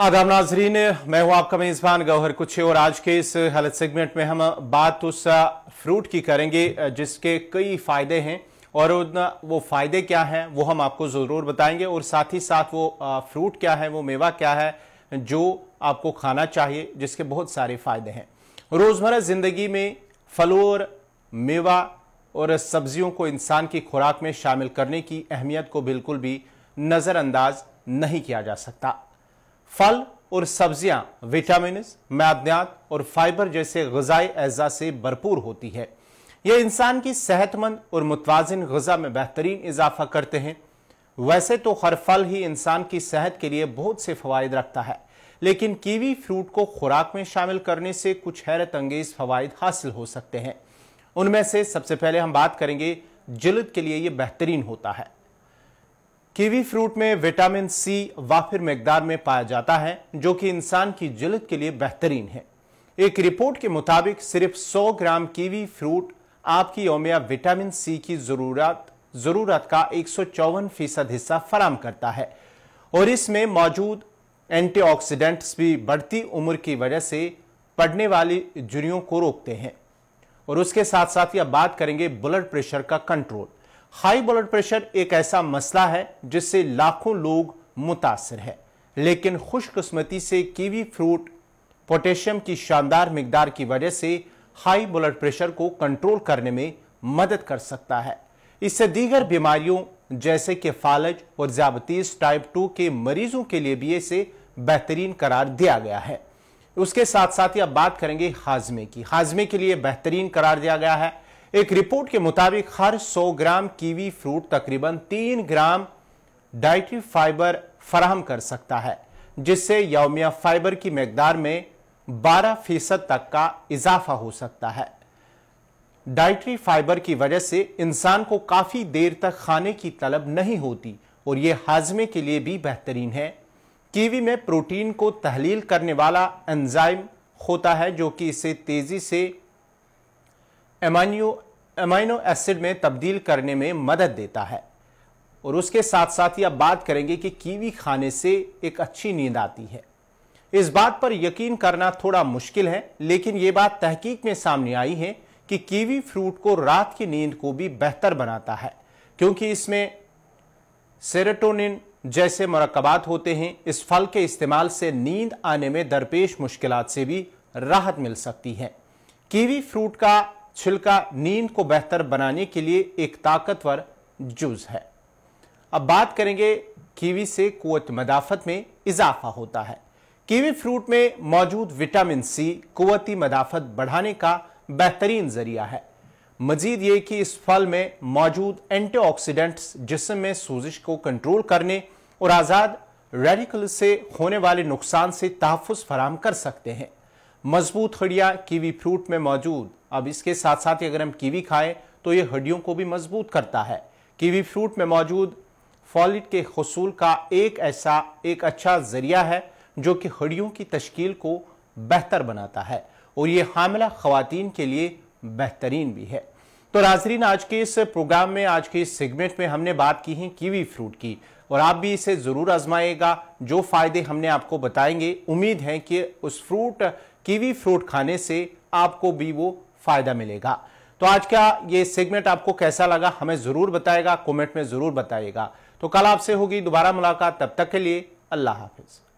आदाब नाजरीन मैं हूं आपका मेज़बान गौहर कुछ और आज के इस हेल्थ सेगमेंट में हम बात उस फ्रूट की करेंगे जिसके कई फ़ायदे हैं और वो फ़ायदे क्या हैं वो हम आपको ज़रूर बताएंगे और साथ ही साथ वो फ्रूट क्या है वो मेवा क्या है जो आपको खाना चाहिए जिसके बहुत सारे फ़ायदे हैं रोज़मर्रा ज़िंदगी में फलों और मेवा और सब्जियों को इंसान की खुराक में शामिल करने की अहमियत को बिल्कुल भी नज़रअंदाज नहीं किया जा सकता फल और सब्जियां विटामिन मैदनियात और फाइबर जैसे गजाई अज्जा से भरपूर होती है यह इंसान की सेहतमंद और मुतवाजन गजा में बेहतरीन इजाफा करते हैं वैसे तो हर फल ही इंसान की सेहत के लिए बहुत से फवायद रखता है लेकिन कीवी फ्रूट को खुराक में शामिल करने से कुछ हैरत अंगेज फवायद हासिल हो सकते हैं उनमें से सबसे पहले हम बात करेंगे जलद के लिए यह बेहतरीन होता है कीवी फ्रूट में विटामिन सी वाफिर मकदार में पाया जाता है जो कि इंसान की जलद के लिए बेहतरीन है एक रिपोर्ट के मुताबिक सिर्फ 100 ग्राम कीवी फ्रूट आपकी ओमिया विटामिन सी की जरूरत जरूरत का एक फीसद हिस्सा फराम करता है और इसमें मौजूद एंटीऑक्सीडेंट्स भी बढ़ती उम्र की वजह से पड़ने वाली जुड़ियों को रोकते हैं और उसके साथ साथ यह बात करेंगे ब्लड प्रेशर का कंट्रोल हाई ब्लड प्रेशर एक ऐसा मसला है जिससे लाखों लोग मुतासर है लेकिन खुशकस्मती से कीवी फ्रूट पोटेशियम की शानदार मकदार की वजह से हाई ब्लड प्रेशर को कंट्रोल करने में मदद कर सकता है इससे दीगर बीमारियों जैसे कि फालज और ज्यादतीस टाइप टू के मरीजों के लिए भी इसे बेहतरीन करार दिया गया है उसके साथ साथ ही अब बात करेंगे हाजमे की हाजमे के लिए बेहतरीन करार दिया गया है एक रिपोर्ट के मुताबिक हर 100 ग्राम कीवी फ्रूट तकरीबन 3 ग्राम डाइटरी फाइबर फराहम कर सकता है जिससे यौमिया फाइबर की मकदार में 12 फीसद तक का इजाफा हो सकता है डाइटरी फाइबर की वजह से इंसान को काफ़ी देर तक खाने की तलब नहीं होती और ये हाजमे के लिए भी बेहतरीन है कीवी में प्रोटीन को तहलील करने वाला एंजाइम होता है जो कि इसे तेज़ी से एमानियो एमाइनो एसिड में तब्दील करने में मदद देता है और उसके साथ साथ ही आप बात करेंगे कि कीवी खाने से एक अच्छी नींद आती है इस बात पर यकीन करना थोड़ा मुश्किल है लेकिन ये बात तहकीक में सामने आई है कि कीवी फ्रूट को रात की नींद को भी बेहतर बनाता है क्योंकि इसमें सेरेटोनिन जैसे मरकबात होते हैं इस फल के इस्तेमाल से नींद आने में दरपेश मुश्किल से भी राहत मिल सकती है कीवी फ्रूट का छिलका नींद को बेहतर बनाने के लिए एक ताकतवर जूस है अब बात करेंगे कीवी से कुत मदाफत में इजाफा होता है कीवी फ्रूट में मौजूद विटामिन सी कुवती मदाफत बढ़ाने का बेहतरीन जरिया है मजीद ये कि इस फल में मौजूद एंटीऑक्सीडेंट्स जिसम में सूजिश को कंट्रोल करने और आज़ाद रेडिकल से होने वाले नुकसान से तहफ़ फराम कर सकते हैं मजबूत खड़िया कीवी फ्रूट में मौजूद अब इसके साथ साथ अगर हम कीवी खाएं तो ये हड्डियों को भी मजबूत करता है कीवी फ्रूट में मौजूद फॉलिट के हसूल का एक ऐसा एक अच्छा जरिया है जो कि हड्डियों की तश्कील को बेहतर बनाता है और ये हामिला खातन के लिए बेहतरीन भी है तो नाजरीन आज के इस प्रोग्राम में आज के इस सेगमेंट में हमने बात की है कीवी फ्रूट की और आप भी इसे ज़रूर आजमाएगा जो फ़ायदे हमने आपको बताएंगे उम्मीद है कि उस फ्रूट कीवी फ्रूट खाने से आपको भी वो फायदा मिलेगा तो आज का ये सेगमेंट आपको कैसा लगा हमें जरूर बताएगा कमेंट में जरूर बताइएगा तो कल आपसे होगी दोबारा मुलाकात तब तक के लिए अल्लाह हाफिज़